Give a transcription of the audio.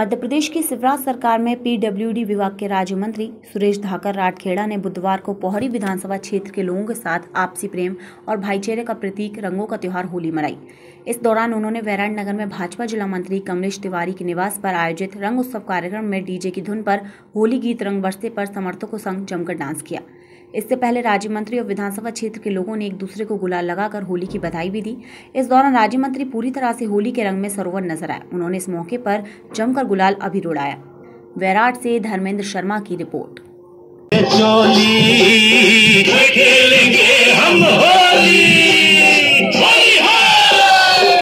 मध्य प्रदेश की शिवराज सरकार में पीडब्ल्यूडी विभाग के राज्य मंत्री सुरेश धाकर राठखेड़ा ने बुधवार को पोहरी विधानसभा क्षेत्र के लोगों के साथ आपसी प्रेम और भाईचारे का प्रतीक रंगों का त्यौहार होली मनाई इस दौरान उन्होंने वैराण नगर में भाजपा जिला मंत्री कमलेश तिवारी के निवास पर आयोजित रंग उत्सव कार्यक्रम में डीजे की धुन पर होली गीत रंग बरसते पर समर्थकों संग जमकर डांस किया इससे पहले राज्य मंत्री और विधानसभा क्षेत्र के लोगों ने एक दूसरे को गुलाल लगाकर होली की बधाई भी दी इस दौरान राज्य मंत्री पूरी तरह से होली के रंग में सरोवर नजर आए उन्होंने इस मौके पर जमकर गुलाल रुड़ाया वैराट से धर्मेंद्र शर्मा की रिपोर्ट